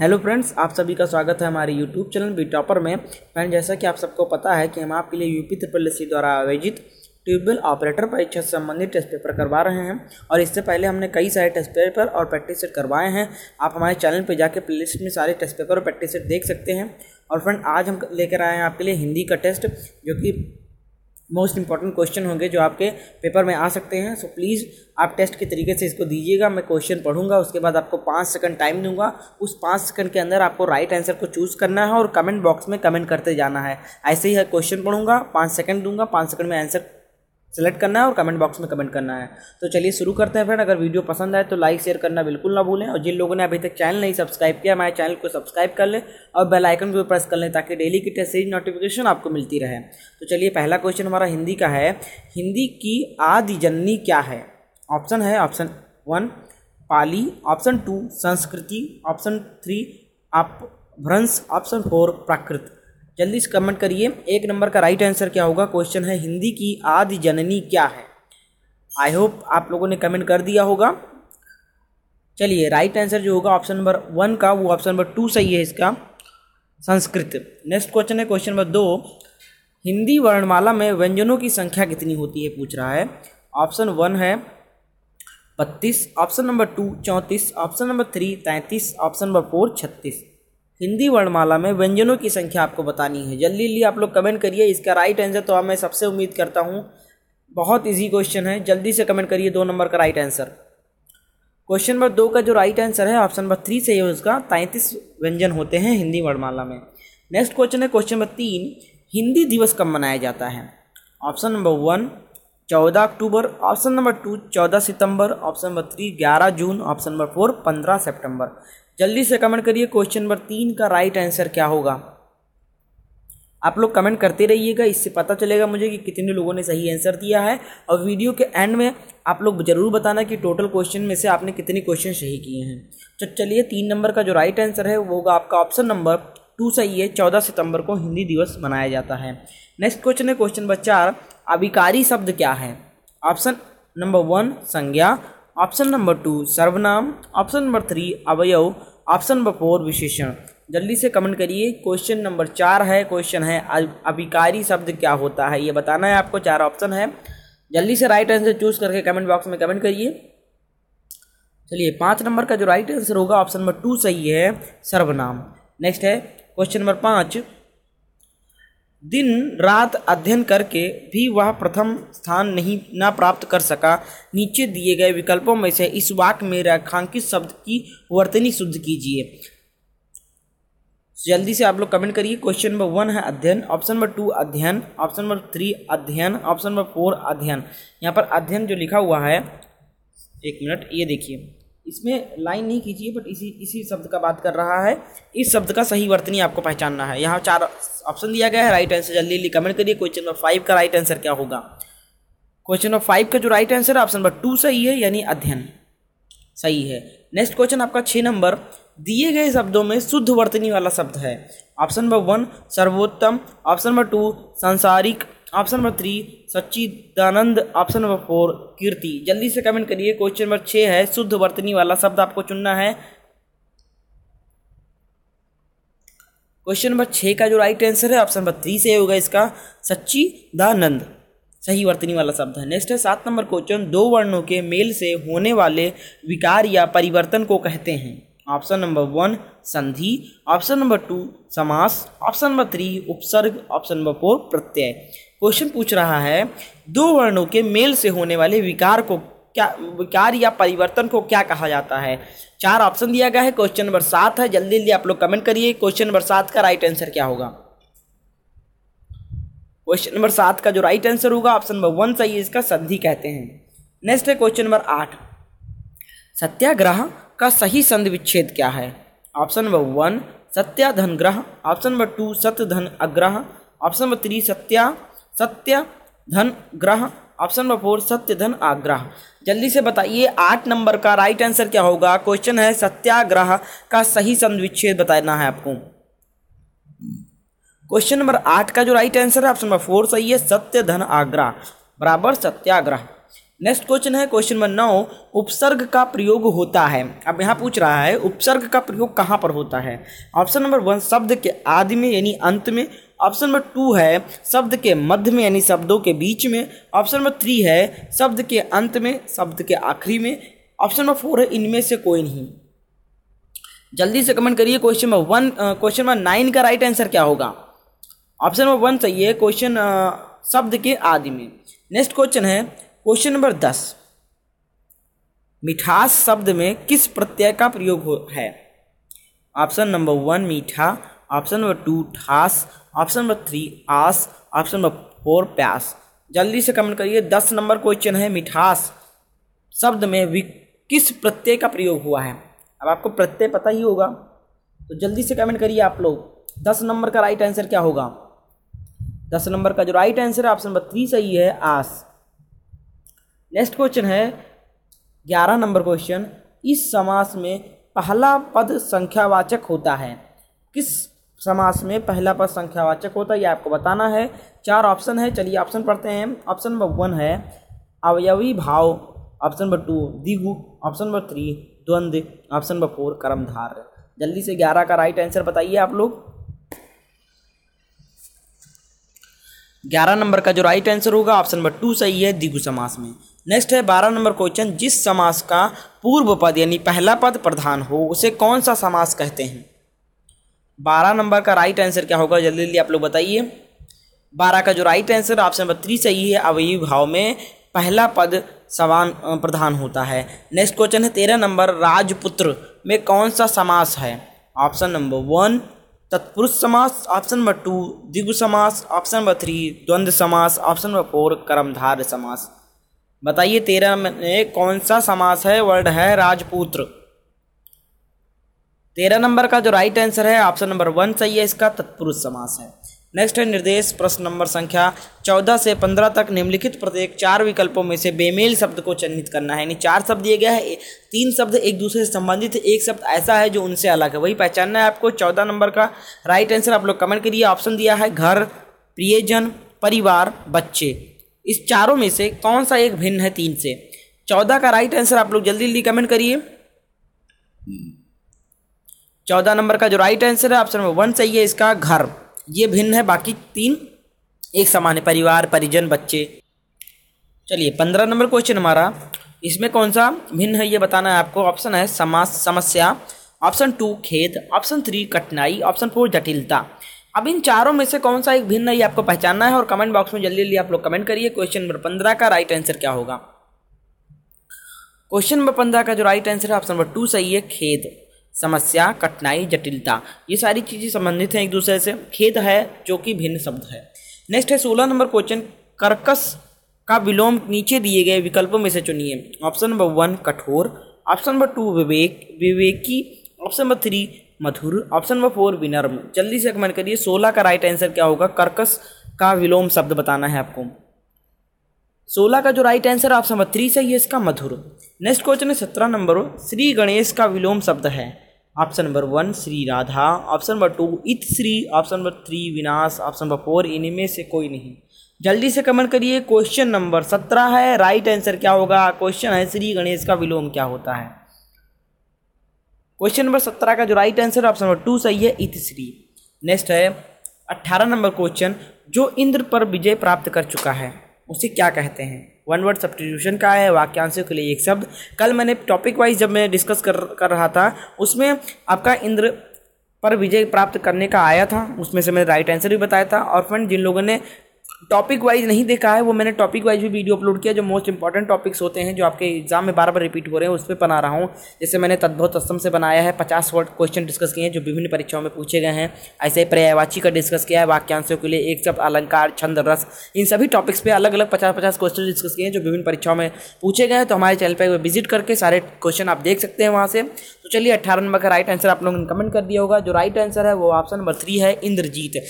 hello friends आप सभी का स्वागत है हमारे यूट्यूब चैनल बी टॉपर में फ्रेंड जैसा कि आप सबको पता है कि हम आपके लिए यूपी त्रिपल एस द्वारा आयोजित ट्यूबवेल ऑपरेटर परीक्षा से संबंधित टेस्ट पेपर करवा रहे हैं और इससे पहले हमने कई सारे टेस्ट पेपर और प्रैक्टिस सेट करवाए हैं आप हमारे चैनल पर जाकर प्लेलिस्ट में सारे टेस्ट पेपर और प्रैक्टिस सेट देख सकते हैं और फ्रेंड आज हम लेकर आए हैं आपके लिए हिंदी का टेस्ट जो कि मोस्ट इंपॉर्टेंट क्वेश्चन होंगे जो आपके पेपर में आ सकते हैं सो so, प्लीज़ आप टेस्ट के तरीके से इसको दीजिएगा मैं क्वेश्चन पढ़ूंगा उसके बाद आपको पाँच सेकंड टाइम दूंगा उस पाँच सेकंड के अंदर आपको राइट आंसर को चूज़ करना है और कमेंट बॉक्स में कमेंट करते जाना है ऐसे ही है क्वेश्चन पढ़ूंगा पाँच सेकंड दूंगा पाँच सेकंड में आंसर सेलेक्ट करना है और कमेंट बॉक्स में कमेंट करना है तो चलिए शुरू करते हैं फ्रेंड अगर वीडियो पसंद आए तो लाइक शेयर करना बिल्कुल ना भूलें और जिन लोगों ने अभी तक चैनल नहीं सब्सक्राइब किया हमारे चैनल को सब्सक्राइब कर लें और बेल आइकन भी प्रेस कर लें ताकि डेली की टेस्ट सीरीज नोटिफिकेशन आपको मिलती रहे तो चलिए पहला क्वेश्चन हमारा हिंदी का है हिंदी की आदि जननी क्या है ऑप्शन है option one Pali option two संस्कृति option three Apabhramsha option four Prakrit जल्दी से कमेंट करिए एक नंबर का राइट आंसर क्या होगा क्वेश्चन है हिंदी की आदि जननी क्या है आई होप आप लोगों ने कमेंट कर दिया होगा चलिए राइट आंसर जो होगा ऑप्शन नंबर वन का वो ऑप्शन नंबर टू सही है इसका संस्कृत नेक्स्ट क्वेश्चन है क्वेश्चन नंबर दो हिंदी वर्णमाला में व्यंजनों की संख्या कितनी होती है पूछ रहा है ऑप्शन वन है बत्तीस ऑप्शन नंबर टू चौंतीस ऑप्शन नंबर थ्री तैंतीस ऑप्शन नंबर फोर छत्तीस हिंदी वर्णमाला में व्यंजनों की संख्या आपको बतानी है जल्दी जल्दी आप लोग कमेंट करिए इसका राइट आंसर तो मैं सबसे उम्मीद करता हूँ बहुत इजी क्वेश्चन है जल्दी से कमेंट करिए दो नंबर का राइट आंसर क्वेश्चन नंबर दो का जो राइट आंसर है ऑप्शन नंबर थ्री से उसका तैंतीस व्यंजन होते हैं हिंदी वर्णमाला में नेक्स्ट क्वेश्चन है क्वेश्चन नंबर तीन हिंदी दिवस कब मनाया जाता है ऑप्शन नंबर वन चौदह अक्टूबर ऑप्शन नंबर टू चौदह सितंबर ऑप्शन नंबर थ्री ग्यारह जून ऑप्शन नंबर फोर पंद्रह सितंबर जल्दी से कमेंट करिए क्वेश्चन नंबर तीन का राइट आंसर क्या होगा आप लोग कमेंट करते रहिएगा इससे पता चलेगा मुझे कि कितने लोगों ने सही आंसर दिया है और वीडियो के एंड में आप लोग ज़रूर बताना कि टोटल क्वेश्चन में से आपने कितने क्वेश्चन सही किए हैं तो चलिए तीन नंबर का जो राइट आंसर है वो होगा आपका ऑप्शन नंबर टू सही है चौदह सितंबर को हिंदी दिवस मनाया जाता है नेक्स्ट क्वेश्चन है क्वेश्चन नंबर चार अभिकारी शब्द क्या है ऑप्शन नंबर वन संज्ञा ऑप्शन नंबर टू सर्वनाम ऑप्शन नंबर थ्री अवयव ऑप्शन नंबर फोर विशेषण जल्दी से कमेंट करिए क्वेश्चन नंबर चार है क्वेश्चन है अभिकारी शब्द क्या होता है ये बताना है आपको चार ऑप्शन है जल्दी से राइट आंसर चूज करके कमेंट बॉक्स में कमेंट करिए चलिए पाँच नंबर का जो राइट आंसर होगा ऑप्शन नंबर टू सही है सर्वनाम नेक्स्ट है क्वेश्चन नंबर पाँच दिन रात अध्ययन करके भी वह प्रथम स्थान नहीं ना प्राप्त कर सका नीचे दिए गए विकल्पों में से इस वाक्य में रेखांकित शब्द की वर्तनी शुद्ध कीजिए जल्दी से आप लोग कमेंट करिए क्वेश्चन नंबर वन है अध्ययन ऑप्शन नंबर टू अध्ययन ऑप्शन नंबर थ्री अध्ययन ऑप्शन नंबर फोर अध्ययन यहाँ पर अध्ययन जो लिखा हुआ है एक मिनट ये देखिए इसमें लाइन नहीं खींची बट इसी इसी शब्द का बात कर रहा है इस शब्द का सही वर्तनी आपको पहचानना है यहाँ चार ऑप्शन दिया गया है राइट आंसर जल्दी जल्दी कमेंट करिए क्वेश्चन नंबर फाइव का राइट आंसर क्या होगा क्वेश्चन नंबर फाइव का जो राइट आंसर है ऑप्शन नंबर टू सही है यानी अध्ययन सही है नेक्स्ट क्वेश्चन आपका छः नंबर दिए गए शब्दों में शुद्ध वर्तनी वाला शब्द है ऑप्शन नंबर वन सर्वोत्तम ऑप्शन नंबर टू सांसारिक ऑप्शन नंबर थ्री सच्चिदानंद ऑप्शन नंबर फोर कीर्ति जल्दी से कमेंट करिए क्वेश्चन नंबर छः है शुद्ध वर्तनी वाला शब्द आपको चुनना है क्वेश्चन नंबर छः का जो राइट आंसर है ऑप्शन नंबर थ्री से होगा इसका सच्चिदानंद सही वर्तनी वाला शब्द है नेक्स्ट है सात नंबर क्वेश्चन दो वर्णों के मेल से होने वाले विकार या परिवर्तन को कहते हैं ऑप्शन नंबर वन संधि ऑप्शन नंबर टू समास ऑप्शन नंबर थ्री उपसर्ग ऑप्शन नंबर फोर प्रत्यय क्वेश्चन पूछ रहा है दो वर्णों के मेल से होने वाले विकार को क्या विकार या परिवर्तन को क्या कहा जाता है चार ऑप्शन दिया गया है क्वेश्चन नंबर सात है जल्दी जल्दी आप लोग कमेंट करिए क्वेश्चन नंबर सात का राइट आंसर क्या होगा क्वेश्चन नंबर सात का जो राइट आंसर होगा ऑप्शन नंबर वन सही इसका संधि कहते हैं नेक्स्ट है क्वेश्चन नंबर आठ सत्याग्रह का सही संधि विच्छेद क्या है ऑप्शन नंबर वन धन ग्रह ऑप्शन नंबर टू सत्य धन अग्रह ऑप्शन नंबर थ्री सत्या सत्य धन ग्रह ऑप्शन नंबर फोर सत्य धन आग्रह जल्दी से बताइए आठ नंबर का राइट आंसर क्या होगा क्वेश्चन है सत्याग्रह का सही संविच्छेद बताना है आपको क्वेश्चन नंबर आठ का जो राइट आंसर है ऑप्शन नंबर फोर सही है सत्य धन आग्रह बराबर सत्याग्रह नेक्स्ट क्वेश्चन है क्वेश्चन नंबर नौ उपसर्ग का प्रयोग होता है अब यहाँ पूछ रहा है उपसर्ग का प्रयोग कहाँ पर होता है ऑप्शन नंबर वन शब्द के आदि में यानी अंत में ऑप्शन नंबर टू है शब्द के मध्य में यानी शब्दों के बीच में ऑप्शन नंबर थ्री है शब्द के अंत में शब्द के आखिरी में ऑप्शन नंबर फोर है इनमें से कोई नहीं जल्दी से कमेंट करिए question number one question number nine का राइट आंसर क्या होगा ऑप्शन नंबर वन सही है क्वेश्चन शब्द के आदि में नेक्स्ट क्वेश्चन है क्वेश्चन नंबर दस मिठास शब्द में किस प्रत्यय का प्रयोग हो है ऑप्शन नंबर वन मीठा ऑप्शन नंबर टू ठास ऑप्शन नंबर थ्री आस ऑप्शन नंबर फोर प्यास जल्दी से कमेंट करिए दस नंबर क्वेश्चन है मिठास शब्द में भी किस प्रत्यय का प्रयोग हुआ है अब आपको प्रत्यय पता ही होगा तो जल्दी से कमेंट करिए आप लोग दस नंबर का राइट आंसर क्या होगा दस नंबर का जो राइट आंसर है ऑप्शन नंबर थ्री सही है आस नेक्स्ट क्वेश्चन है ग्यारह नंबर क्वेश्चन इस समास में पहला पद संख्यावाचक होता है किस समास में पहला पद संख्यावाचक होता है ये आपको बताना है चार ऑप्शन है चलिए ऑप्शन पढ़ते हैं ऑप्शन नंबर वन है अवयवी भाव ऑप्शन नंबर टू दिगु ऑप्शन नंबर थ्री द्वंद्व ऑप्शन नंबर फोर कर्मधार जल्दी से ग्यारह का राइट आंसर बताइए आप लोग ग्यारह नंबर का जो राइट आंसर होगा ऑप्शन नंबर टू सही है दिगु समास में नेक्स्ट है बारह नंबर क्वेश्चन जिस समास का पूर्व पद यानी पहला पद प्रधान हो उसे कौन सा समास कहते हैं बारह नंबर का राइट आंसर क्या होगा जल्दी जल्दी आप लोग बताइए बारह का जो right answer option number three सही है अवयवी भाव में पहला पद समान प्रधान होता है नेक्स्ट क्वेश्चन है तेरह नंबर राजपुत्र में कौन सा समास है ऑप्शन नंबर वन तत्पुरुष समास ऑप्शन नंबर टू दिग्व समास ऑप्शन नंबर थ्री द्वंद्व समास ऑप्शन नंबर फोर कर्मधार समास बताइए तेरह में कौन सा समास है वर्ड है राजपुत्र तेरह नंबर का जो राइट आंसर है ऑप्शन नंबर वन सही है इसका तत्पुरुष समास है नेक्स्ट है निर्देश प्रश्न नंबर संख्या चौदह से पंद्रह तक निम्नलिखित प्रत्येक चार विकल्पों में से बेमेल शब्द को चिन्हित करना है यानी चार शब्द दिए गए हैं तीन शब्द एक दूसरे से संबंधित एक शब्द ऐसा है जो उनसे अलग है वही पहचानना है आपको चौदह नंबर का राइट आंसर आप लोग कमेंट करिए ऑप्शन दिया है घर प्रियजन परिवार बच्चे इस चारों में से कौन सा एक भिन्न है तीन से चौदह का राइट आंसर आप लोग जल्दी जल्दी कमेंट करिए चौदह नंबर का जो राइट आंसर है ऑप्शन नंबर वन सही है इसका घर ये भिन्न है बाकी तीन एक समान है परिवार परिजन बच्चे चलिए पंद्रह नंबर क्वेश्चन हमारा इसमें कौन सा भिन्न है ये बताना है आपको ऑप्शन है समास समस्या ऑप्शन टू खेद ऑप्शन थ्री कठिनाई ऑप्शन फोर जटिलता अब इन चारों में से कौन सा एक भिन्न है ये आपको पहचानना है और कमेंट बॉक्स में जल्दी जल्दी आप लोग कमेंट करिए क्वेश्चन नंबर पंद्रह का राइट आंसर क्या होगा क्वेश्चन नंबर पंद्रह का जो राइट आंसर है ऑप्शन नंबर टू सही है खेद समस्या कठिनाई जटिलता ये सारी चीज़ें संबंधित हैं एक दूसरे से खेद है जो कि भिन्न शब्द है नेक्स्ट है सोलह नंबर क्वेश्चन कर्कस का विलोम नीचे दिए गए विकल्पों में से चुनिए ऑप्शन नंबर वन कठोर ऑप्शन नंबर टू विवेक विवेकी ऑप्शन नंबर थ्री मधुर ऑप्शन नंबर फोर विनर्म जल्दी से कमेंट करिए सोलह का राइट आंसर क्या होगा कर्कस का विलोम शब्द बताना है आपको सोलह का जो right answer option number three सही है इसका मधुर नेक्स्ट क्वेश्चन है सत्रह नंबर श्री गणेश का विलोम शब्द है ऑप्शन नंबर वन श्री राधा ऑप्शन नंबर टू इत श्री ऑप्शन नंबर थ्री विनाश ऑप्शन नंबर फोर इनमें से कोई नहीं जल्दी से कमेंट करिए क्वेश्चन नंबर सत्रह है राइट आंसर क्या होगा क्वेश्चन है श्री गणेश का विलोम क्या होता है क्वेश्चन नंबर सत्रह का जो right answer option number two सही है इत श्री नेक्स्ट है अट्ठारह नंबर क्वेश्चन जो इंद्र पर विजय प्राप्त कर चुका है उसे क्या कहते हैं वन वर्ड सब्सटीट्यूशन का है वाक्यांशों के लिए एक शब्द कल मैंने टॉपिक वाइज जब मैं डिस्कस कर कर रहा था उसमें आपका इंद्र पर विजय प्राप्त करने का आया था उसमें से मैंने राइट आंसर भी बताया था और फ्रेंड जिन लोगों ने टॉपिक वाइज नहीं देखा है वो मैंने टॉपिक वाइज भी वीडियो अपलोड किया जो मोस्ट इंपॉर्टेंट टॉपिक्स होते हैं जो आपके एग्जाम में बार बार रिपीट हो रहे हैं उस पर बना रहा हूँ जैसे मैंने तद्भुत तत्सम से बनाया है पचास वर्ड क्वेश्चन डिस्कस किए हैं जो विभिन्न परीक्षाओं में पूछे गए हैं ऐसे पर्यायवाची का डिस्कस किया है वाक्यांशों के लिए एक शब्द अलंकार छंद रस इन सभी टॉपिक्स पर अलग अलग पचास पचास क्वेश्चन डिस्कस किए हैं जो विभिन्न परीक्षाओं में पूछे गए हैं तो हमारे चैनल पर विजिट करके सारे क्वेश्चन आप देख सकते हैं वहाँ से तो चलिए अट्ठारह नंबर का राइट आंसर आप लोगों ने कमेंट कर दिया होगा जो राइट आंसर है वो ऑप्शन नंबर थ्री है इंद्रजीत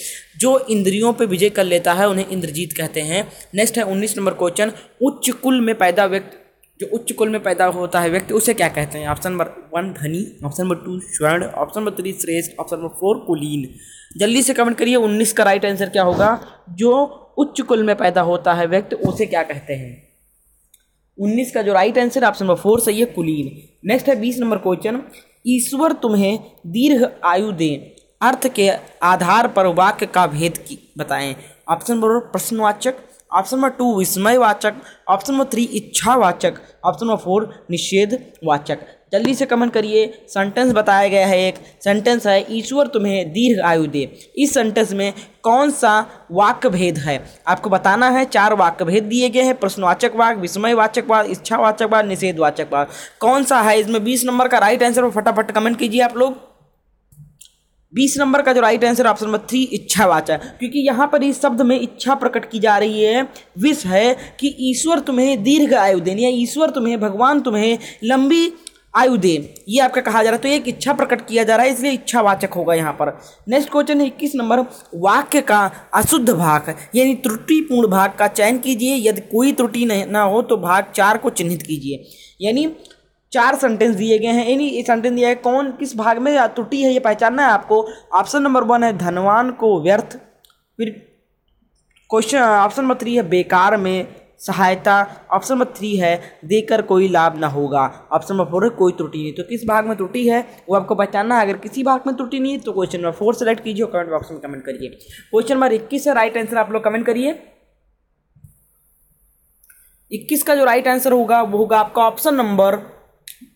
जो इंद्रियों पर विजय कर लेता है उन्हें इंद्रजीत कहते हैं नेक्स्ट है उन्नीस नंबर क्वेश्चन उच्च कुल में पैदा व्यक्ति जो उच्च कुल में पैदा होता है व्यक्ति उसे क्या कहते हैं ऑप्शन नंबर वन धनी ऑप्शन नंबर टू स्वर्ण ऑप्शन नंबर थ्री श्रेष्ठ ऑप्शन नंबर फोर कुलीन जल्दी से कमेंट करिए उन्नीस का राइट आंसर क्या होगा जो उच्च कुल में पैदा होता है व्यक्ति उसे क्या कहते हैं उन्नीस का जो right answer option number four सही है कुलीन नेक्स्ट है बीस नंबर क्वेश्चन ईश्वर तुम्हें दीर्घ आयु दें अर्थ के आधार पर वाक्य का भेद की बताएं ऑप्शन नंबर प्रश्नवाचक ऑप्शन नंबर टू विस्मयवाचक ऑप्शन नंबर थ्री इच्छावाचक ऑप्शन नंबर फोर निषेधवाचक जल्दी से कमेंट करिए सेंटेंस बताया गया है एक सेंटेंस है ईश्वर तुम्हें दीर्घ आयु दे इस सेंटेंस में कौन सा वाक्य भेद है आपको बताना है चार वाक्य भेद दिए गए हैं प्रश्नवाचक वाक विस्मयवाचक वाक इच्छावाचक वाक निषेधवाचक वाक कौन सा है इसमें बीस नंबर का राइट आंसर फटाफट कमेंट कीजिए आप लोग बीस नंबर का जो right answer option number three वाचा क्योंकि यहाँ पर इस शब्द में इच्छा प्रकट की जा रही है विष है कि ईश्वर तुम्हें दीर्घ आयु दे या ईश्वर तुम्हें भगवान तुम्हें लंबी आयु दे ये आपका कहा जा रहा है तो एक इच्छा प्रकट किया जा रहा है इसलिए इच्छावाचक होगा यहाँ पर नेक्स्ट क्वेश्चन है इक्कीस नंबर वाक्य का अशुद्ध भाग यानी त्रुटिपूर्ण भाग का चयन कीजिए यदि कोई त्रुटि ना हो तो भाग चार को चिन्हित कीजिए यानी चार सेंटेंस दिए गए हैं यानी सेंटेंस दिया है कौन किस भाग में त्रुटि है ये पहचानना है आपको ऑप्शन नंबर वन है धनवान को व्यर्थ फिर क्वेश्चन ऑप्शन नंबर थ्री है बेकार में सहायता ऑप्शन नंबर थ्री है देकर कोई लाभ ना होगा ऑप्शन नंबर फोर है कोई त्रुटि नहीं तो किस भाग में त्रुटि है वो आपको पहचानना है अगर किसी भाग में त्रुटि नहीं है तो क्वेश्चन नंबर फोर सेलेक्ट कीजिए कमेंट बॉक्स में कमेंट करिए क्वेश्चन नंबर इक्कीस है राइट आंसर आप लोग कमेंट करिए इक्कीस का जो राइट आंसर होगा वो होगा आपका ऑप्शन नंबर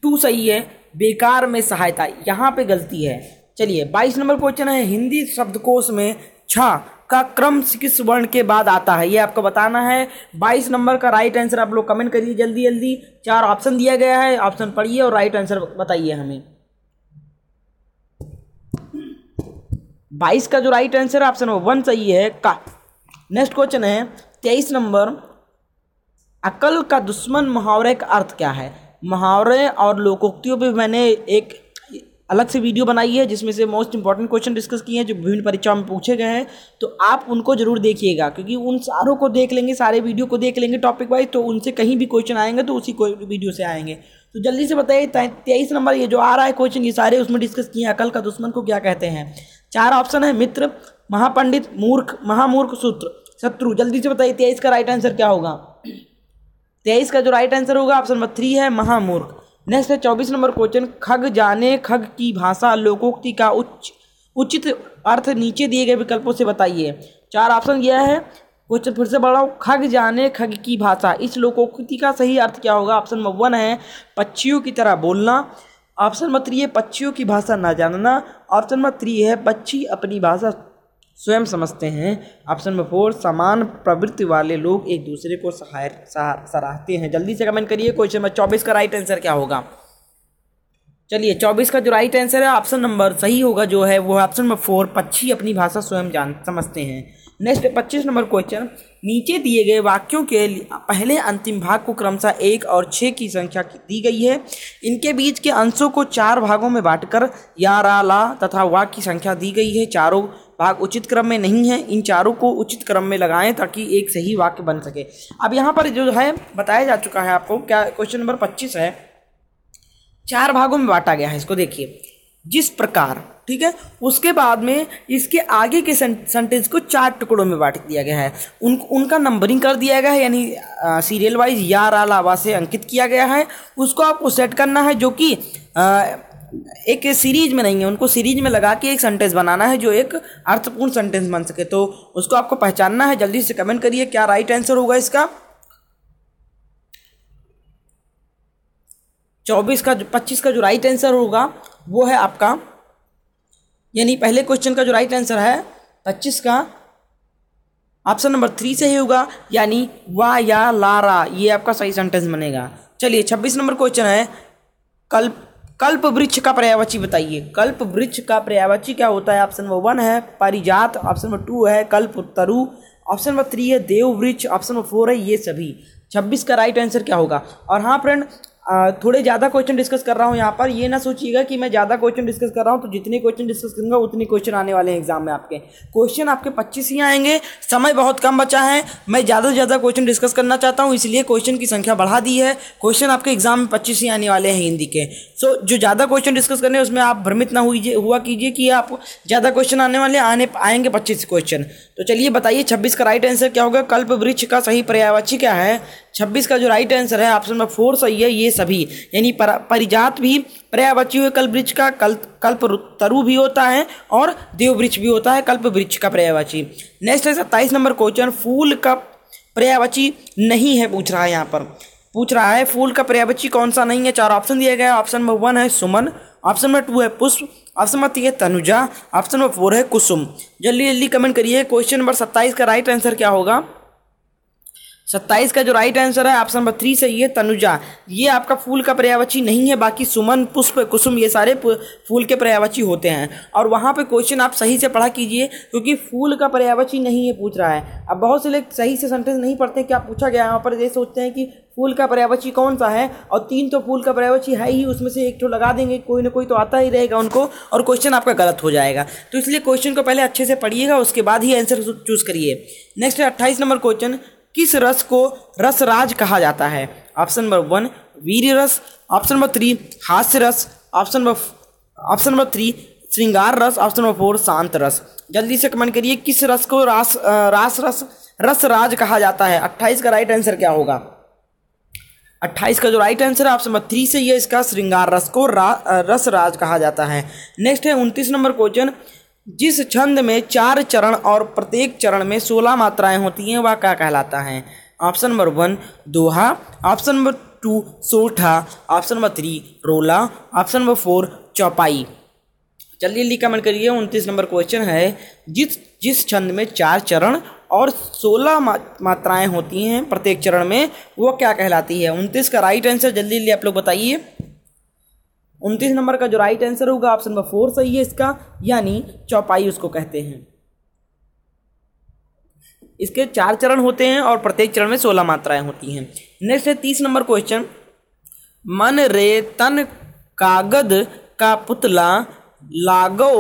टू सही है बेकार में सहायता यहाँ पे गलती है चलिए बाईस नंबर क्वेश्चन है हिंदी शब्दकोश में छा का क्रम किस वर्ण के बाद आता है ये आपको बताना है बाईस नंबर का राइट आंसर आप लोग कमेंट करिए जल्दी जल्दी चार ऑप्शन दिया गया है ऑप्शन पढ़िए और राइट आंसर बताइए हमें बाईस का जो राइट आंसर है ऑप्शन वन सही है का नेक्स्ट क्वेश्चन है तेईस नंबर अकल का दुश्मन मुहावरे का अर्थ क्या है मुहावरे और लोकोक्तियों पे मैंने एक अलग से वीडियो बनाई है जिसमें से मोस्ट इंपॉर्टेंट क्वेश्चन डिस्कस किए हैं जो विभिन्न परीक्षाओं में पूछे गए हैं तो आप उनको जरूर देखिएगा क्योंकि उन सारों को देख लेंगे सारे वीडियो को देख लेंगे टॉपिक वाइज तो उनसे कहीं भी क्वेश्चन आएंगे तो उसी वीडियो से आएंगे तो जल्दी से बताइए तेईस नंबर ये जो आ रहा है क्वेश्चन ये सारे उसमें डिस्कस किए हैं अकल का दुश्मन को क्या कहते हैं चार ऑप्शन है मित्र महापंडित मूर्ख महामूर्ख सूत्र शत्रु जल्दी से बताइए तेईस का राइट आंसर क्या होगा तेईस इसका जो राइट आंसर होगा ऑप्शन नंबर थ्री है महामूर्ख नेक्स्ट है चौबीस नंबर क्वेश्चन खग जाने खग की भाषा लोकोक्ति का उच्च उचित अर्थ नीचे दिए गए विकल्पों से बताइए चार ऑप्शन यह है क्वेश्चन फिर से बढ़ाओ खग जाने खग की भाषा इस लोकोक्ति का सही अर्थ क्या होगा ऑप्शन नंबर वन है पक्षियों की तरह बोलना ऑप्शन नंबर थ्री है पक्षियों की भाषा ना जानना ऑप्शन नंबर थ्री है पक्षी अपनी भाषा स्वयं समझते हैं ऑप्शन नंबर फोर समान प्रवृत्ति वाले लोग एक दूसरे को सहाय सराहते हैं जल्दी से कमेंट करिए क्वेश्चन नंबर चौबीस का राइट आंसर क्या होगा चलिए चौबीस का जो राइट आंसर है ऑप्शन नंबर सही होगा जो है वो ऑप्शन नंबर फोर पक्षी अपनी भाषा स्वयं जान समझते हैं नेक्स्ट पच्चीस नंबर क्वेश्चन नीचे दिए गए वाक्यों के पहले अंतिम भाग को क्रमशः एक और छः की संख्या दी गई है इनके बीच के अंशों को चार भागों में बांटकर या रा ला तथा वा की संख्या दी गई है चारों भाग उचित क्रम में नहीं है इन चारों को उचित क्रम में लगाएं ताकि एक सही वाक्य बन सके अब यहाँ पर जो है बताया जा चुका है आपको क्या क्वेश्चन नंबर पच्चीस है चार भागों में बांटा गया है इसको देखिए जिस प्रकार ठीक है उसके बाद में इसके आगे के सेंटेंस को चार टुकड़ों में बांट दिया गया है उन उनका नंबरिंग कर दिया गया है यानी सीरियल वाइज या रा लावा से अंकित किया गया है उसको आपको सेट करना है जो कि एक सीरीज में नहीं है उनको सीरीज में लगा के एक सेंटेंस बनाना है जो एक अर्थपूर्ण सेंटेंस बन सके तो उसको आपको पहचानना है जल्दी से कमेंट करिए क्या राइट आंसर होगा इसका चौबीस का पच्चीस का जो राइट आंसर होगा वो है आपका यानी पहले क्वेश्चन का जो राइट आंसर है पच्चीस का ऑप्शन नंबर थ्री से ही होगा यानी वा या लारा ये आपका सही सेंटेंस बनेगा चलिए छब्बीस नंबर क्वेश्चन है कल्प कल्प वृक्ष का पर्यावची बताइए कल्प वृक्ष का पर्यावची क्या होता है ऑप्शन नंबर वन है परिजात ऑप्शन नंबर टू है कल्प तरु ऑप्शन नंबर थ्री है देव वृक्ष ऑप्शन नंबर फोर है ये सभी छब्बीस का राइट आंसर क्या होगा और हाँ फ्रेंड थोड़े ज़्यादा क्वेश्चन डिस्कस कर रहा हूँ यहाँ पर ये ना सोचिएगा कि मैं ज़्यादा क्वेश्चन डिस्कस कर रहा हूँ तो जितने क्वेश्चन डिस्कस करूँगा उतने क्वेश्चन आने वाले हैं एग्जाम में आपके क्वेश्चन आपके पच्चीस ही आएंगे समय बहुत कम बचा है मैं ज़्यादा से ज़्यादा क्वेश्चन डिस्कस करना चाहता हूँ इसलिए क्वेश्चन की संख्या बढ़ा दी है क्वेश्चन आपके एग्जाम में पच्चीस ही आने वाले हैं हिंदी के सो जो ज़्यादा क्वेश्चन डिस्कस करने उसमें आप भ्रमित ना हुई हुआ कीजिए कि आप ज़्यादा क्वेश्चन आने वाले आने आएंगे पच्चीस क्वेश्चन तो चलिए बताइए छब्बीस का राइट आंसर क्या होगा कल्प वृक्ष का सही पर्यायवाची क्या है छब्बीस का जो राइट आंसर है ऑप्शन नंबर फोर सही है ये सभी यानी परिजात भी पर्यावची हुए कल्प वृक्ष का कल्प कल्प तरु भी होता है और देव वृक्ष भी होता है कल्प वृक्ष का पर्यावची नेक्स्ट है सत्ताईस नंबर क्वेश्चन फूल का पर्यावची नहीं है पूछ रहा है यहाँ पर पूछ रहा है फूल का पर्यावची कौन सा नहीं है चार ऑप्शन दिया गया ऑप्शन नंबर वन है सुमन ऑप्शन नंबर टू है पुष्प ऑप्शन नंबर थ्री है तनुजा ऑप्शन नंबर फोर है कुसुम जल्दी जल्दी कमेंट करिए क्वेश्चन नंबर सत्ताईस का राइट आंसर क्या होगा सत्ताईस का जो राइट आंसर है ऑप्शन नंबर थ्री सही है तनुजा ये आपका फूल का पर्यावची नहीं है बाकी सुमन पुष्प कुसुम ये सारे फूल के पर्यावची होते हैं और वहाँ पे क्वेश्चन आप सही से पढ़ा कीजिए क्योंकि फूल का पर्यावची नहीं है पूछ रहा है अब बहुत से लोग सही से सेंटेंस नहीं पढ़ते क्या पूछा गया वहाँ पर ये सोचते हैं कि फूल का पर्यावची कौन सा है और तीन तो फूल का पर्यावची है ही उसमें से एक तो लगा देंगे कोई ना कोई तो आता ही रहेगा उनको और क्वेश्चन आपका गलत हो जाएगा तो इसलिए क्वेश्चन को पहले अच्छे से पढ़िएगा उसके बाद ही आंसर चूज़ करिए नेक्स्ट है अट्ठाईस नंबर क्वेश्चन किस रस को रसराज कहा जाता है ऑप्शन नंबर वन वीर रस ऑप्शन नंबर थ्री हास्य रस option number option number three श्रृंगार रस ऑप्शन नंबर फोर शांत रस जल्दी से कमेंट करिए किस रस को रास रास रस रस राज कहा जाता है अट्ठाईस का राइट आंसर क्या होगा अट्ठाईस का जो राइट आंसर है ऑप्शन नंबर थ्री से ये इसका श्रृंगार रस को रा, रस राज कहा जाता है नेक्स्ट है उनतीस नंबर क्वेश्चन जिस छंद में चार चरण और प्रत्येक चरण में सोलह मात्राएं होती हैं वह क्या कहलाता है ऑप्शन नंबर वन दोहा ऑप्शन नंबर टू सोठा ऑप्शन नंबर थ्री रोला ऑप्शन नंबर फोर चौपाई जल्दी जल्दी कमेंट करिए उनतीस नंबर क्वेश्चन है जिस जिस छंद में चार चरण और सोलह मा, मात्राएं होती हैं प्रत्येक चरण में वो क्या कहलाती है उनतीस का राइट आंसर जल्दी जल्दी आप लोग बताइए उनतीस नंबर का जो राइट आंसर होगा ऑप्शन नंबर फोर सही है इसका यानी चौपाई उसको कहते हैं इसके चार चरण होते हैं और प्रत्येक चरण में सोलह मात्राएं होती हैं नेक्स्ट है तीस नंबर क्वेश्चन मन रे तन कागद का पुतला लागो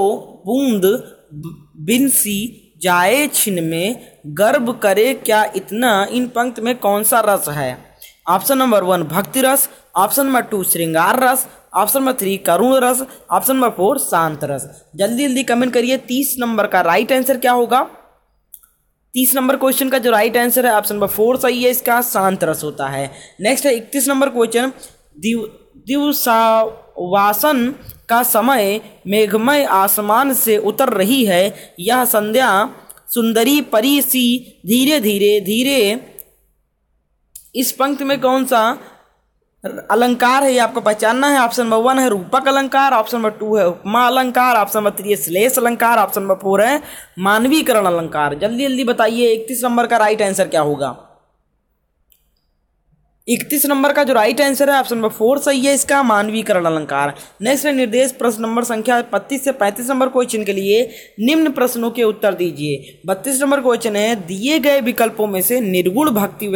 बूंद बिनसी जाए छिन में गर्भ करे क्या इतना इन पंक्त में कौन सा रस है ऑप्शन नंबर वन भक्ति रस ऑप्शन नंबर टू श्रृंगार रस ऑप्शन नंबर थ्री करुण रस ऑप्शन नंबर फोर शांत रस जल्दी जल्दी कमेंट करिए तीस नंबर का राइट आंसर क्या होगा तीस नंबर क्वेश्चन का जो राइट आंसर है ऑप्शन नंबर फोर सही है इसका शांत रस होता है नेक्स्ट है इकतीस नंबर क्वेश्चन दिव दिवसावासन का समय मेघमय आसमान से उतर रही है यह संध्या सुंदरी परी सी धीरे धीरे धीरे इस पंक्ति में कौन सा अलंकार है ये आपको पहचानना है ऑप्शन नंबर वन है रूपक अलंकार ऑप्शन नंबर टू है उपमा अलंकार ऑप्शन नंबर थ्री है श्लेष अलंकार ऑप्शन नंबर फोर है मानवीकरण अलंकार जल्दी जल्दी बताइए इकतीस नंबर का राइट आंसर क्या होगा इकतीस नंबर का जो राइट आंसर है ऑप्शन नंबर फोर सही है इसका मानवीकरण अलंकार नेक्स्ट है निर्देश प्रश्न नंबर संख्या बत्तीस से पैंतीस नंबर क्वेश्चन के लिए निम्न प्रश्नों के उत्तर दीजिए बत्तीस नंबर क्वेश्चन है दिए गए विकल्पों में से निर्गुण भक्ति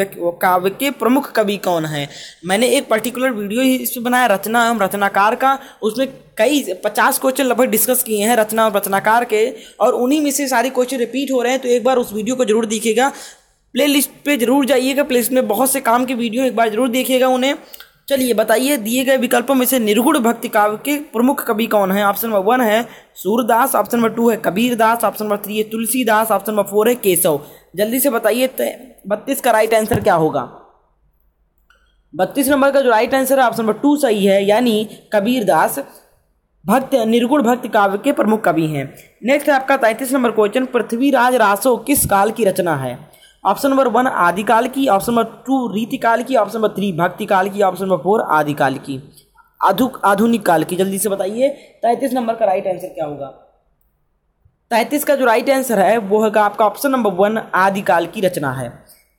काव्य के प्रमुख कवि कौन है मैंने एक पर्टिकुलर वीडियो ही इस बनाया रचना एवं रचनाकार का उसमें कई पचास क्वेश्चन लगभग डिस्कस किए हैं रचना और रचनाकार के और उन्हीं में से सारे क्वेश्चन रिपीट हो रहे हैं तो एक बार उस वीडियो को जरूर देखिएगा प्लेलिस्ट पे जरूर जाइएगा लिस्ट में बहुत से काम के वीडियो एक बार जरूर देखिएगा उन्हें चलिए बताइए दिए गए विकल्पों में से निर्गुण भक्ति काव्य के प्रमुख कवि कौन है ऑप्शन नंबर वन है सूरदास ऑप्शन नंबर टू है कबीरदास ऑप्शन नंबर थ्री है तुलसीदास ऑप्शन नंबर फोर है केशव जल्दी से बताइए बत्तीस का राइट आंसर क्या होगा बत्तीस नंबर का जो राइट आंसर है ऑप्शन नंबर टू सही है यानी कबीरदास भक्त निर्गुण भक्त काव्य के प्रमुख कवि हैं नेक्स्ट है आपका तैंतीस नंबर क्वेश्चन पृथ्वीराज रासो किस काल की रचना है ऑप्शन नंबर वन आदिकाल की ऑप्शन नंबर टू रीतिकाल की ऑप्शन नंबर थ्री भक्तिकाल की ऑप्शन नंबर फोर आदिकाल की आधुक आधुनिक काल की जल्दी से बताइए तैंतीस नंबर का राइट आंसर क्या होगा तैंतीस का जो राइट आंसर है वो होगा आपका ऑप्शन नंबर वन आदिकाल की रचना है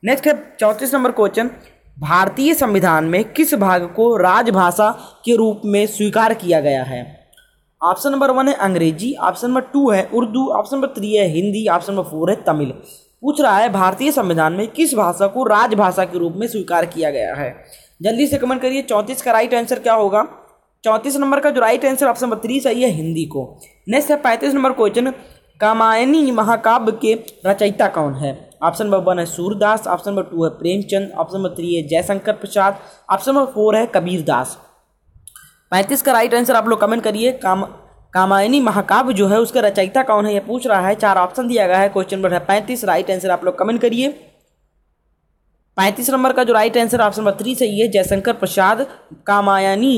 नेक्स्ट है चौंतीस नंबर क्वेश्चन भारतीय संविधान में किस भाग को राजभाषा के रूप में स्वीकार किया गया है ऑप्शन नंबर वन है अंग्रेजी ऑप्शन नंबर टू है उर्दू ऑप्शन नंबर थ्री है हिंदी ऑप्शन नंबर फोर है तमिल पूछ रहा है भारतीय संविधान में किस भाषा को राजभाषा के रूप में स्वीकार किया गया है जल्दी से कमेंट करिए चौंतीस का राइट आंसर क्या होगा चौंतीस नंबर का जो right answer option number three है हिंदी को नेक्स्ट है पैंतीस नंबर क्वेश्चन कामायनी महाकाव्य के रचयिता कौन है ऑप्शन नंबर वन है सूरदास ऑप्शन नंबर टू है प्रेमचंद ऑप्शन नंबर थ्री है Jaishankar Prasad option number four है कबीरदास पैंतीस का राइट आंसर आप लोग कमेंट करिए काम कामायनी महाकाव्य जो है उसका रचयिता कौन है ये पूछ रहा है चार ऑप्शन दिया गया है क्वेश्चन नंबर है पैंतीस राइट आंसर आप लोग कमेंट करिए पैंतीस नंबर का जो right answer option number three सही है जयशंकर प्रसाद कामायनी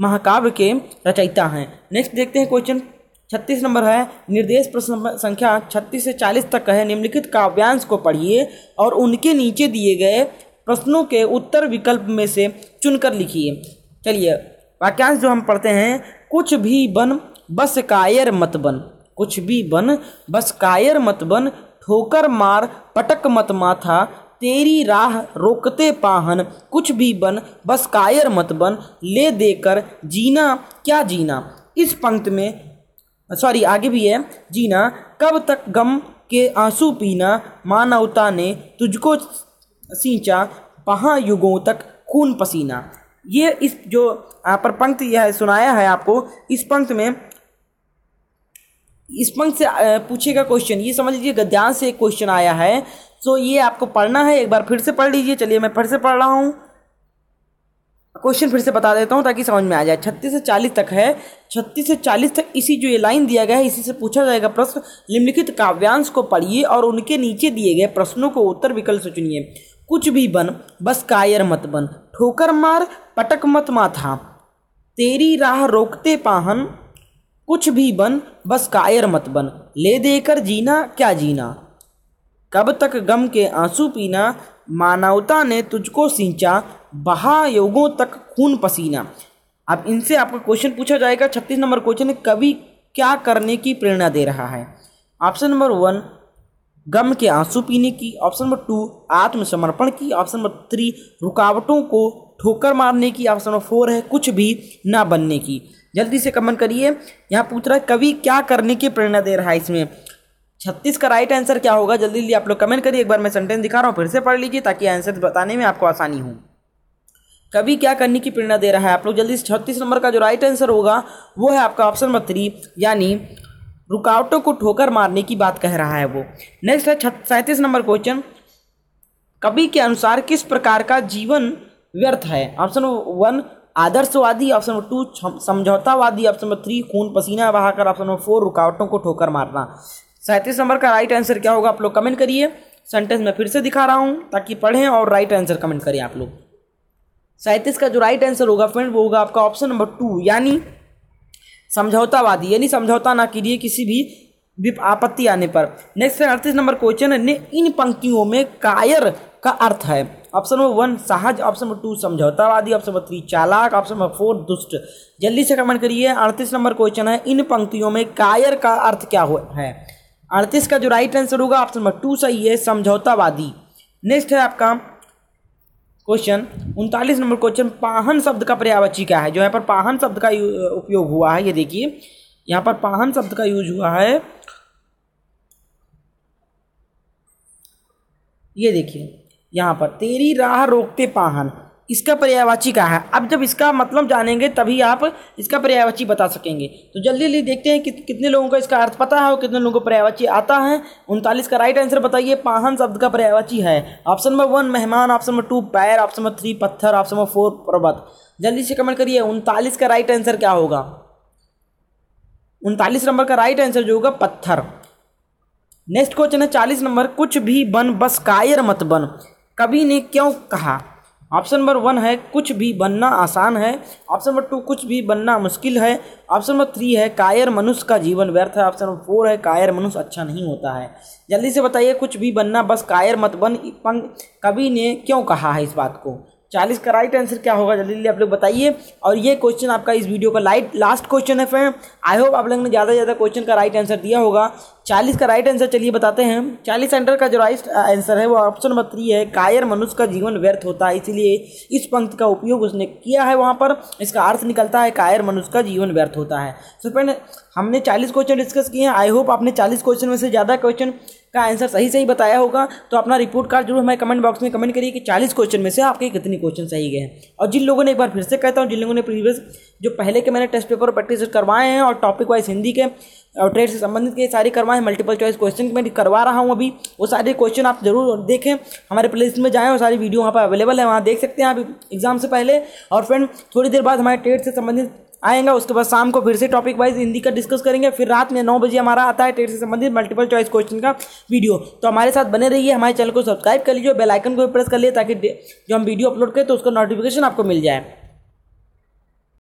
महाकाव्य के रचयिता हैं नेक्स्ट देखते हैं क्वेश्चन छत्तीस नंबर है निर्देश प्रश्न संख्या छत्तीस से चालीस तक है निम्नलिखित काव्यांश को पढ़िए और उनके नीचे दिए गए प्रश्नों के उत्तर विकल्प में से चुनकर लिखिए चलिए वाक्यांश जो हम पढ़ते हैं कुछ भी बन बस कायर मत बन कुछ भी बन बस कायर मत बन ठोकर मार पटक मत माथा तेरी राह रोकते पाहन कुछ भी बन बस कायर मत बन ले देकर जीना क्या जीना इस पंक्त में सॉरी आगे भी है जीना कब तक गम के आंसू पीना मानवता ने तुझको सींचा पहा युगों तक खून पसीना ये इस जो पर पंक्त यह सुनाया है आपको इस पंक्त में पंक्त से पूछेगा क्वेश्चन ये समझ लीजिए गद्यांश से एक क्वेश्चन आया है तो ये आपको पढ़ना है एक बार फिर से पढ़ लीजिए चलिए मैं फिर से पढ़ रहा हूँ क्वेश्चन फिर से बता देता हूँ ताकि समझ में आ जाए छत्तीस से चालीस तक है छत्तीस से चालीस तक इसी जो ये लाइन दिया गया है इसी से पूछा जाएगा प्रश्न निम्नलिखित काव्यांश को पढ़िए और उनके नीचे दिए गए प्रश्नों को उत्तर विकल्प से चुनिए कुछ भी बन बस कायर मत बन ठोकर मार पटक मत माथा तेरी राह रोकते पाहन कुछ भी बन बस कायर मत बन ले देकर जीना क्या जीना कब तक गम के आंसू पीना मानवता ने तुझको सींचा बहा योगों तक खून पसीना अब इनसे आपका क्वेश्चन पूछा जाएगा छत्तीस नंबर क्वेश्चन कवि क्या करने की प्रेरणा दे रहा है ऑप्शन नंबर वन गम के आंसू पीने की ऑप्शन नंबर टू आत्मसमर्पण की ऑप्शन नंबर थ्री रुकावटों को ठोकर मारने की ऑप्शन नंबर फोर है कुछ भी ना बनने की जल्दी से कमेंट करिए यहाँ पूछ रहा है कवि क्या करने की प्रेरणा दे रहा है इसमें छत्तीस का राइट आंसर क्या होगा जल्दी जल्दी आप लोग कमेंट करिए एक बार मैं सेंटेंस दिखा रहा हूँ फिर से पढ़ लीजिए ताकि आंसर बताने में आपको आसानी हो कवि क्या करने की प्रेरणा दे रहा है आप लोग जल्दी छत्तीस नंबर का जो राइट आंसर होगा वो है आपका ऑप्शन नंबर थ्री यानी रुकावटों को ठोकर मारने की बात कह रहा है वो नेक्स्ट है सैंतीस नंबर क्वेश्चन कवि के अनुसार किस प्रकार का जीवन व्यर्थ है ऑप्शन वन आदर्शवादी ऑप्शन नंबर टू समझौतावादी ऑप्शन नंबर थ्री खून पसीना बहाकर ऑप्शन नंबर फोर रुकावटों को ठोकर मारना सैंतीस नंबर का राइट आंसर क्या होगा आप लोग कमेंट करिए सेंटेंस में फिर से दिखा रहा हूँ ताकि पढ़ें और राइट आंसर कमेंट करें आप लोग सैंतीस का जो राइट आंसर होगा फ्रेंड वो होगा आपका ऑप्शन नंबर टू यानी समझौतावादी यानी समझौता ना कीजिए किसी भी आपत्ति आने पर नेक्स्ट है अड़तीस नंबर क्वेश्चन है इन पंक्तियों में कायर का अर्थ है ऑप्शन नंबर वन साहज ऑप्शन नंबर टू समझौतावादी ऑप्शन नंबर थ्री चालाक ऑप्शन नंबर फोर दुष्ट जल्दी से कमेंट करिए अड़तीस नंबर क्वेश्चन है इन पंक्तियों में कायर का अर्थ क्या है अड़तीस का जो राइट आंसर होगा ऑप्शन नंबर टू सही है समझौतावादी नेक्स्ट है आपका क्वेश्चन उनतालीस नंबर क्वेश्चन पाहन शब्द का पर्यावची क्या है जो यहाँ पर पाहन शब्द का उपयोग हुआ है ये देखिए यहाँ पर पाहन शब्द का यूज हुआ है ये देखिए यहाँ पर तेरी राह रोकते पाहन इसका पर्यायवाची का है अब जब इसका मतलब जानेंगे तभी आप इसका पर्यायवाची बता सकेंगे तो जल्दी जल्दी देखते हैं कि कितने लोगों को इसका अर्थ पता है और कितने लोगों को पर्यायवाची आता है उनतालीस का राइट आंसर बताइए पाहन शब्द का पर्यायवाची है ऑप्शन नंबर वन मेहमान ऑप्शन नंबर टू पैर ऑप्शन नंबर थ्री पत्थर ऑप्शन नंबर फोर पर्वत जल्दी से कमेंट करिए उनतालीस का राइट आंसर क्या होगा उनतालीस नंबर का राइट आंसर जो होगा पत्थर नेक्स्ट क्वेश्चन है चालीस नंबर कुछ भी बन बस कायर मत बन कवि ने क्यों कहा ऑप्शन नंबर वन है कुछ भी बनना आसान है ऑप्शन नंबर टू कुछ भी बनना मुश्किल है ऑप्शन नंबर थ्री है कायर मनुष्य का जीवन व्यर्थ है ऑप्शन नंबर फोर है कायर मनुष्य अच्छा नहीं होता है जल्दी से बताइए कुछ भी बनना बस कायर मत बन कवि ने क्यों कहा है इस बात को चालीस का राइट आंसर क्या होगा जल्दी जल्दी आप लोग बताइए और ये क्वेश्चन आपका इस वीडियो का लाइट लास्ट क्वेश्चन है फ्रेंड आई होप आप लोगों ने ज़्यादा से ज़्यादा क्वेश्चन का राइट आंसर दिया होगा चालीस का राइट आंसर चलिए बताते हैं चालीस सेंटर का जो राइट आंसर uh, है वो ऑप्शन नंबर थ्री है कायर मनुष्य का जीवन व्यर्थ होता है इसीलिए इस पंक्ति का उपयोग उसने किया है वहाँ पर इसका अर्थ निकलता है कायर मनुष्य का जीवन व्यर्थ होता है सो फ्रेंड हमने चालीस क्वेश्चन डिस्कस किए हैं आई होप आपने चालीस क्वेश्चन में से ज़्यादा क्वेश्चन का आंसर सही सही बताया होगा तो अपना रिपोर्ट कार्ड जरूर हमारे कमेंट बॉक्स में कमेंट करिए कि चालीस क्वेश्चन में से आपके कितने क्वेश्चन सही गए हैं और जिन लोगों ने एक बार फिर से कहता हूँ जिन लोगों ने प्रीवियस जो पहले के मैंने टेस्ट पेपर प्रैक्टिस करवाए हैं और टॉपिक वाइज हिंदी के और ट्रेड से संबंधित के सारे करवाएं मल्टीपल चॉइस क्वेश्चन मैं करवा रहा हूँ अभी वो सारे क्वेश्चन आप जरूर देखें हमारे प्ले में जाएँ और सारी वीडियो वहाँ पर अवेलेबल है वहाँ देख सकते हैं आप एग्जाम से पहले और फ्रेंड थोड़ी देर बाद हमारे ट्रेड से संबंधित आएगा उसके बाद शाम को फिर से टॉपिक वाइज हिंदी का डिस्कस करेंगे फिर रात में नौ बजे हमारा आता है टेट से संबंधित मल्टीपल चॉइस क्वेश्चन का वीडियो तो हमारे साथ बने रहिए हमारे चैनल को सब्सक्राइब कर लीजिए बेल आइकन को भी प्रेस कर लिए ताकि जो हम वीडियो अपलोड करें तो उसका नोटिफिकेशन आपको मिल जाए